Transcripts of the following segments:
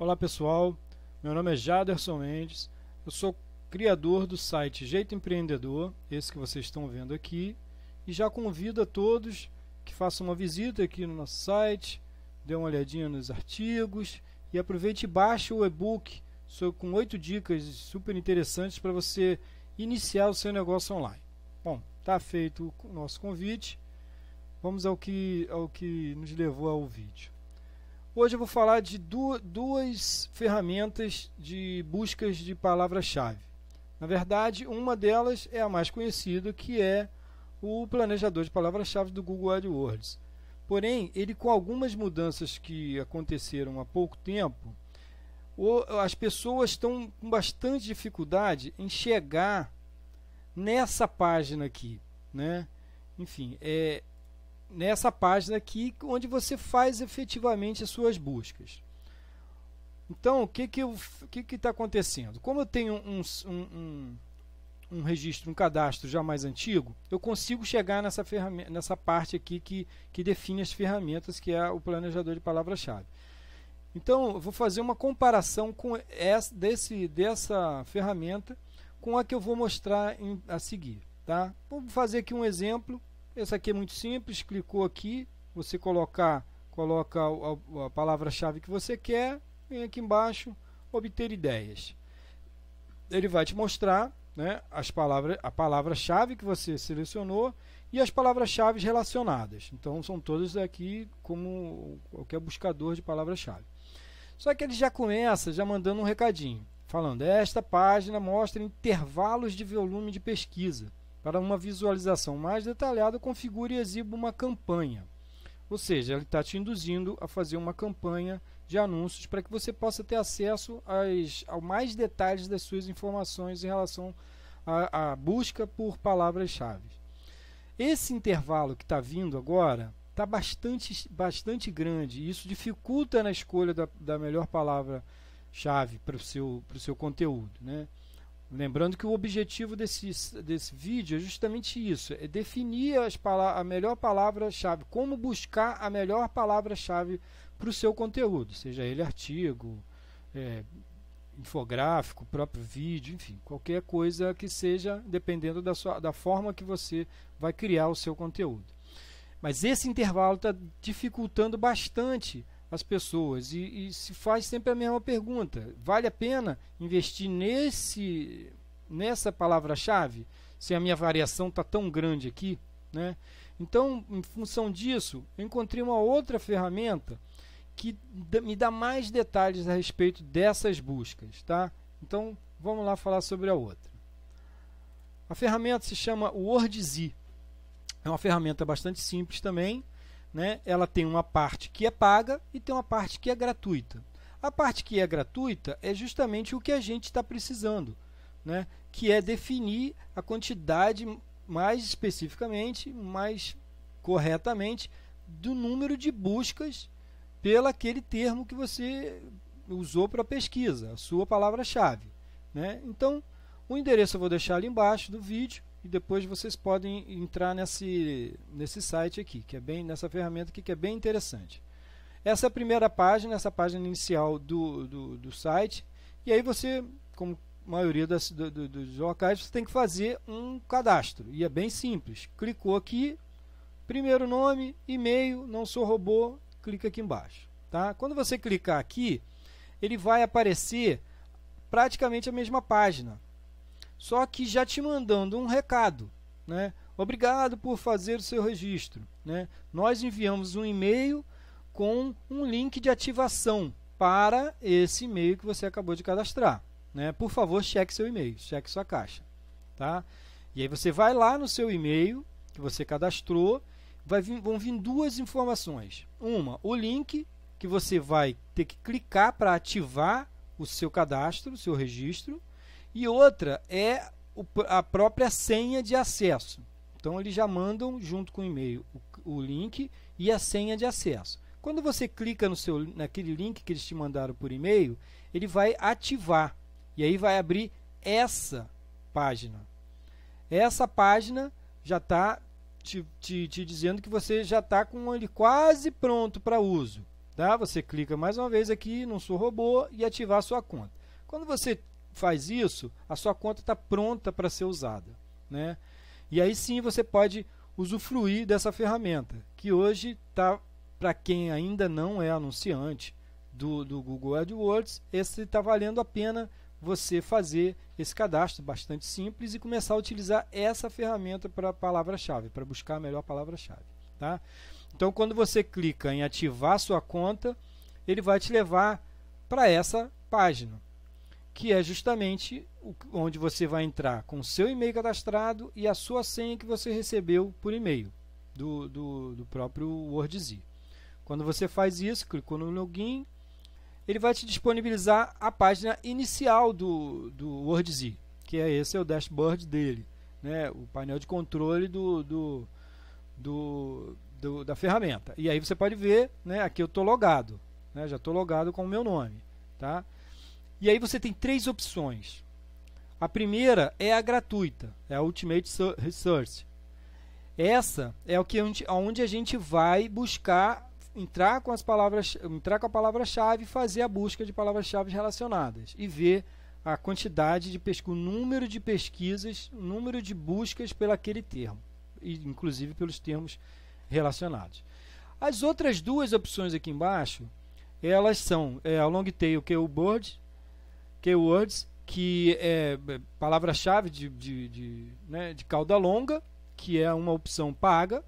Olá pessoal, meu nome é Jaderson Mendes, eu sou criador do site Jeito Empreendedor, esse que vocês estão vendo aqui, e já convido a todos que façam uma visita aqui no nosso site, dê uma olhadinha nos artigos e aproveite e baixe o e-book com oito dicas super interessantes para você iniciar o seu negócio online. Bom, está feito o nosso convite. Vamos ao que, ao que nos levou ao vídeo. Hoje eu vou falar de duas ferramentas de buscas de palavra-chave. Na verdade, uma delas é a mais conhecida, que é o planejador de palavra-chave do Google AdWords. Porém, ele com algumas mudanças que aconteceram há pouco tempo, as pessoas estão com bastante dificuldade em chegar nessa página aqui, né? Enfim, é, nessa página aqui onde você faz efetivamente as suas buscas. Então, o que que está que que tá acontecendo? Como eu tenho um, um, um, um, registro, um cadastro já mais antigo, eu consigo chegar nessa, ferramenta, nessa parte aqui que, que define as ferramentas, que é o planejador de palavra-chave. Então, eu vou fazer uma comparação com essa, desse, dessa ferramenta com a que eu vou mostrar em, a seguir. Tá? Vou fazer aqui um exemplo essa aqui é muito simples, clicou aqui, você colocar, coloca a, a palavra-chave que você quer, vem aqui embaixo, obter ideias. Ele vai te mostrar né, as palavras, a palavra-chave que você selecionou e as palavras-chave relacionadas. Então são todas aqui como qualquer buscador de palavra-chave. Só que ele já começa já mandando um recadinho, falando: esta página mostra intervalos de volume de pesquisa. Para uma visualização mais detalhada, configure e exiba uma campanha. Ou seja, ele está te induzindo a fazer uma campanha de anúncios para que você possa ter acesso às, ao mais detalhes das suas informações em relação à, busca por palavras-chave. Esse intervalo que está vindo agora está bastante, bastante grande e isso dificulta na escolha da, da melhor palavra-chave para o seu, seu conteúdo. Né? Lembrando que o objetivo desse, desse vídeo é justamente isso: é definir as a melhor palavra-chave, como buscar a melhor palavra-chave para o seu conteúdo, seja ele artigo, é, infográfico, próprio vídeo, enfim, qualquer coisa que seja, dependendo da, sua, da forma que você vai criar o seu conteúdo. Mas esse intervalo está dificultando bastante as pessoas e, e, se faz sempre a mesma pergunta: vale a pena investir nesse nessa palavra-chave? Se a minha variação está tão grande aqui, né? Então, em função disso, eu encontrei uma outra ferramenta que me dá mais detalhes a respeito dessas buscas, tá? Então, vamos lá falar sobre a outra. A ferramenta se chama WordZ. É uma ferramenta bastante simples também, né, ela tem uma parte que é paga e tem uma parte que é gratuita. A parte que é gratuita é justamente o que a gente está precisando, né, que é definir a quantidade mais especificamente, mais corretamente, do número de buscas pelo aquele termo que você usou para pesquisa, a sua palavra-chave. Né? Então, o endereço eu vou deixar ali embaixo do vídeo e depois vocês podem entrar nesse, nesse site aqui, que é bem nessa ferramenta aqui, que é bem interessante. Essa é a primeira página, essa página inicial do, do, do site, e aí você, como a maioria das, do, do, dos locais, você tem que fazer um cadastro, e é bem simples. Clicou aqui, primeiro nome, e-mail, não sou robô, clica aqui embaixo. Tá? Quando você clicar aqui, ele vai aparecer praticamente a mesma página, só que já te mandando um recado, né? Obrigado por fazer o seu registro, né? Nós enviamos um e-mail com um link de ativação para esse e-mail que você acabou de cadastrar, né? Por favor, cheque seu e-mail, cheque sua caixa, tá? E aí você vai lá no seu e-mail que você cadastrou, vai vir, vão vir duas informações. Uma, o link que você vai ter que clicar para ativar o seu cadastro, o seu registro, e outra é a própria senha de acesso. Então eles já mandam junto com o e-mail o, o link e a senha de acesso. Quando você clica no seu, naquele link que eles te mandaram por e-mail, ele vai ativar e aí vai abrir essa página. Essa página já está te, te, te, dizendo que você já está com ele quase pronto para uso. Tá? Você clica mais uma vez aqui no seu robô e ativar a sua conta. Quando você faz isso, a sua conta está pronta para ser usada. Né? E aí sim você pode usufruir dessa ferramenta, que hoje está, para quem ainda não é anunciante do, do Google AdWords, esse está valendo a pena você fazer esse cadastro bastante simples e começar a utilizar essa ferramenta para palavra-chave, para buscar a melhor palavra-chave. Tá? Então, quando você clica em ativar sua conta, ele vai te levar para essa página que é justamente onde você vai entrar com o seu e-mail cadastrado e a sua senha que você recebeu por e-mail do, do, do próprio WordZ. Quando você faz isso, clicou no login, ele vai te disponibilizar a página inicial do, do WordZ, que é esse é o dashboard dele, né? o painel de controle do, do, do, do da ferramenta. E aí você pode ver, né? aqui eu estou logado, né? já estou logado com o meu nome. Tá? E aí você tem três opções. A primeira é a gratuita, é a Ultimate Resource Essa é o que onde a gente vai buscar entrar com as palavras, entrar com a palavra-chave e fazer a busca de palavras-chave relacionadas e ver a quantidade de pesquisa, o número de pesquisas, o número de buscas pelo aquele termo, e inclusive pelos termos relacionados. As outras duas opções aqui embaixo, elas são é, a long tail keyword keywords, que é, é palavra-chave de, de, de, né, de cauda longa, que é uma opção paga,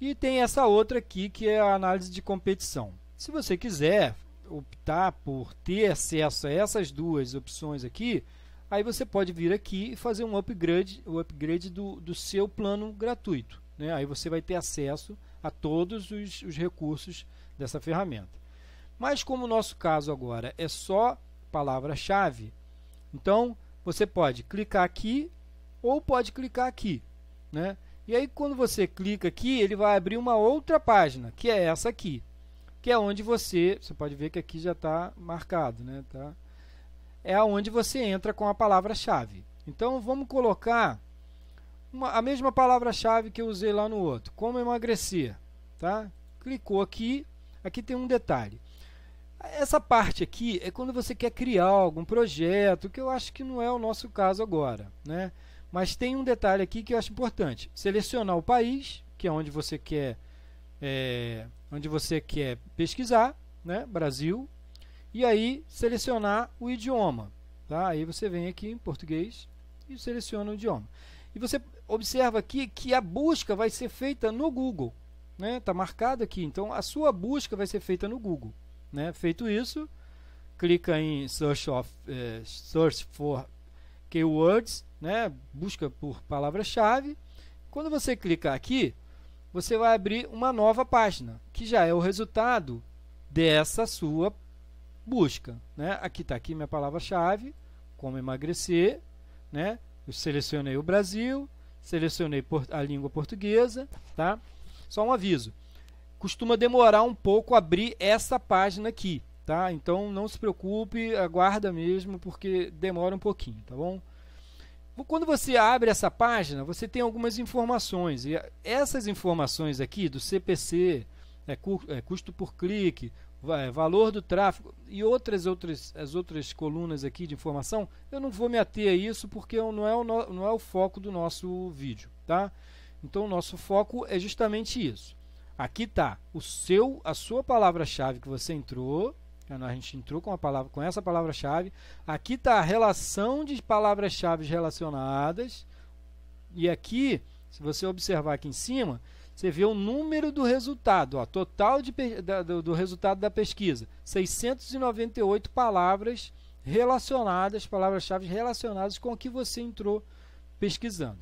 e tem essa outra aqui que é a análise de competição. Se você quiser optar por ter acesso a essas duas opções aqui, aí você pode vir aqui e fazer um upgrade, o um upgrade do, do seu plano gratuito. Né? Aí você vai ter acesso a todos os, os recursos dessa ferramenta. Mas como o nosso caso agora é só palavra-chave. Então, você pode clicar aqui ou pode clicar aqui, né? E aí quando você clica aqui, ele vai abrir uma outra página, que é essa aqui, que é onde você, você pode ver que aqui já está marcado, né? Tá? É onde você entra com a palavra-chave. Então vamos colocar uma, a mesma palavra-chave que eu usei lá no outro, como emagrecer, tá? Clicou aqui, aqui tem um detalhe. Essa parte aqui é quando você quer criar algum projeto, que eu acho que não é o nosso caso agora, né? Mas tem um detalhe aqui que eu acho importante: selecionar o país, que é onde você quer, é, onde você quer pesquisar, né? Brasil, e aí selecionar o idioma. Tá? Aí você vem aqui em português e seleciona o idioma. E você observa aqui que a busca vai ser feita no Google. Está né? Tá marcado aqui, então a sua busca vai ser feita no Google. Né? Feito isso, clica em Search, of, eh, search for Keywords, né? busca por palavra-chave. Quando você clicar aqui, você vai abrir uma nova página, que já é o resultado dessa sua busca. Né? Aqui está aqui minha palavra-chave, como emagrecer. Né? Eu selecionei o Brasil, selecionei a língua portuguesa. Tá? Só um aviso costuma demorar um pouco abrir essa página aqui, tá? Então não se preocupe, aguarda mesmo porque demora um pouquinho, tá bom? Quando você abre essa página, você tem algumas informações e essas informações aqui do CPC, é, é, custo por clique, é valor do tráfego e outras outras as outras colunas aqui de informação, eu não vou me ater a isso porque não é o, não é o foco do nosso vídeo, tá? Então o nosso foco é justamente isso. Aqui está o seu, a sua palavra-chave que você entrou. Né, a gente entrou com, a palavra, com essa palavra-chave. Aqui está a relação de palavras-chave relacionadas. E aqui, se você observar aqui em cima, você vê o número do resultado, ó, total de, da, do, do, resultado da pesquisa. 698 palavras relacionadas, palavras-chave relacionadas com o que você entrou pesquisando.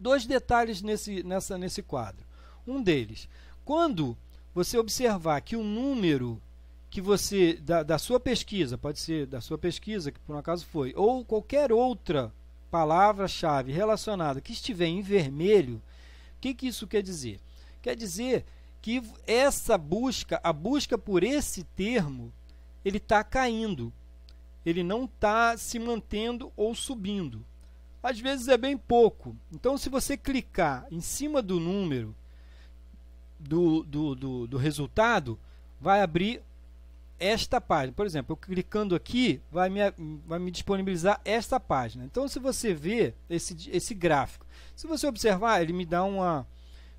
Dois detalhes nesse, nessa, nesse quadro um deles. Quando você observar que o número que você da, da, sua pesquisa, pode ser da sua pesquisa, que por um acaso foi, ou qualquer outra palavra-chave relacionada que estiver em vermelho, o que, que isso quer dizer? Quer dizer que essa busca, a busca por esse termo, ele está caindo. Ele não está se mantendo ou subindo. Às vezes é bem pouco. Então, se você clicar em cima do número do, do, do, do resultado, vai abrir esta página. Por exemplo, eu clicando aqui, vai me, vai me disponibilizar esta página. Então, se você ver esse, esse gráfico, se você observar, ele me dá, uma,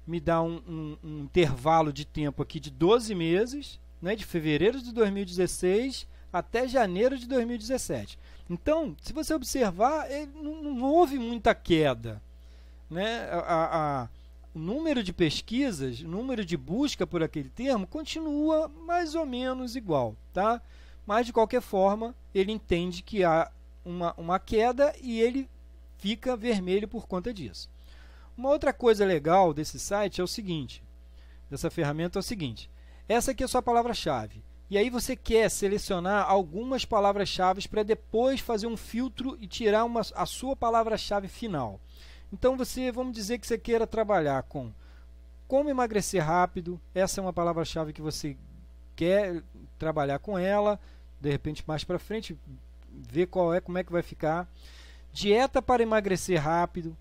me dá um, um, um intervalo de tempo aqui de 12 meses, né, de fevereiro de 2016 até janeiro de 2017. Então, se você observar, não, não houve muita queda. Né? a, a o número de pesquisas, o número de busca por aquele termo continua mais ou menos igual, tá? Mas de qualquer forma, ele entende que há uma, uma queda e ele fica vermelho por conta disso. Uma outra coisa legal desse site é o seguinte, dessa ferramenta é o seguinte, essa aqui é a sua palavra-chave. E aí você quer selecionar algumas palavras-chave para depois fazer um filtro e tirar uma, a sua palavra-chave final. Então você, vamos dizer que você queira trabalhar com como emagrecer rápido, essa é uma palavra-chave que você quer trabalhar com ela, de repente mais para frente ver qual é, como é que vai ficar. Dieta para emagrecer rápido,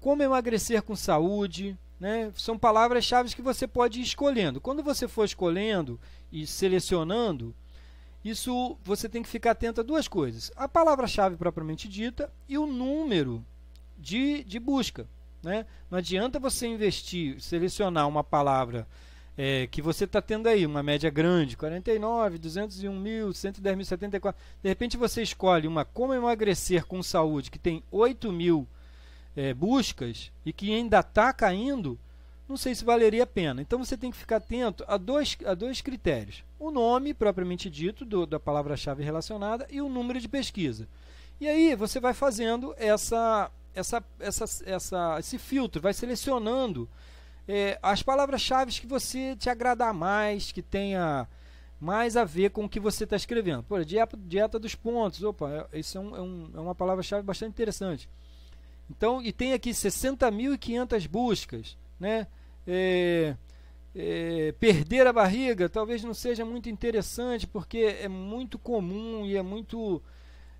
como emagrecer com saúde, né? São palavras-chave que você pode ir escolhendo. Quando você for escolhendo e selecionando, isso você tem que ficar atento a duas coisas: a palavra-chave propriamente dita e o número de, de busca. Né? Não adianta você investir, selecionar uma palavra é, que você está tendo aí, uma média grande, 49, 201 mil, 110 mil, 74. De repente você escolhe uma como emagrecer com saúde, que tem 8 mil é, buscas e que ainda está caindo, não sei se valeria a pena. Então você tem que ficar atento a dois, a dois critérios: o nome, propriamente dito, do, da palavra-chave relacionada e o número de pesquisa. E aí você vai fazendo essa essa, essa, essa, esse filtro, vai selecionando é, as palavras-chave que você te agradar mais, que tenha mais a ver com o que você está escrevendo. Por dieta, dieta dos pontos, opa, isso é, é, um, é, um, é uma palavra-chave bastante interessante. Então, e tem aqui 60.500 buscas, né? É, é, perder a barriga talvez não seja muito interessante porque é muito comum e é muito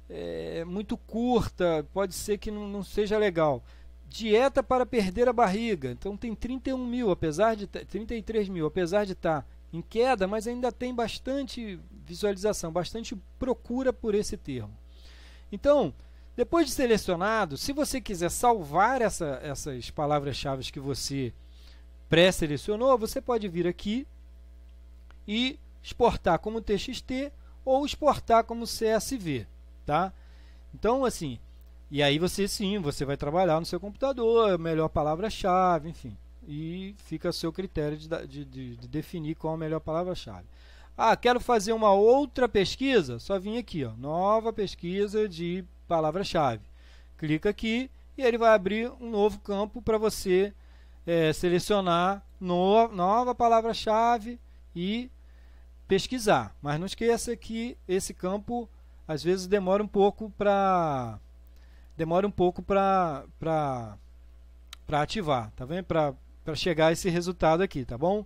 é, muito curta, pode ser que não, não, seja legal. Dieta para perder a barriga. Então tem 31 mil, apesar de 33 mil, apesar de estar tá em queda, mas ainda tem bastante visualização, bastante procura por esse termo. Então, depois de selecionado, se você quiser salvar essa, essas palavras-chave que você pré-selecionou, você pode vir aqui e exportar como TXT ou exportar como CSV tá? Então, assim, e aí você sim, você vai trabalhar no seu computador, melhor palavra-chave, enfim. E fica a seu critério de, de, de, de definir qual a melhor palavra-chave. Ah, quero fazer uma outra pesquisa? Só vim aqui, ó, nova pesquisa de palavra-chave. Clica aqui e ele vai abrir um novo campo para você é, selecionar no, nova palavra-chave e pesquisar. Mas não esqueça que esse campo às vezes demora um pouco para demora um pouco para para ativar, tá vendo? Para para chegar a esse resultado aqui, tá bom?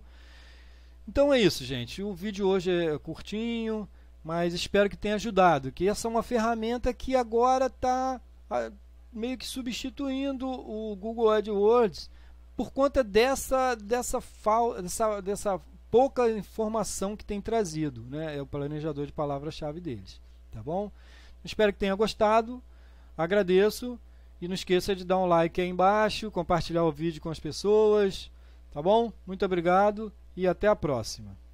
Então é isso, gente. O vídeo hoje é curtinho, mas espero que tenha ajudado. Que essa é uma ferramenta que agora está meio que substituindo o Google AdWords por conta dessa dessa, dessa, dessa pouca informação que tem trazido, né? É o planejador de palavra-chave deles. Tá bom? Espero que tenha gostado. Agradeço. E não esqueça de dar um like aí embaixo, compartilhar o vídeo com as pessoas. Tá bom? Muito obrigado e até a próxima.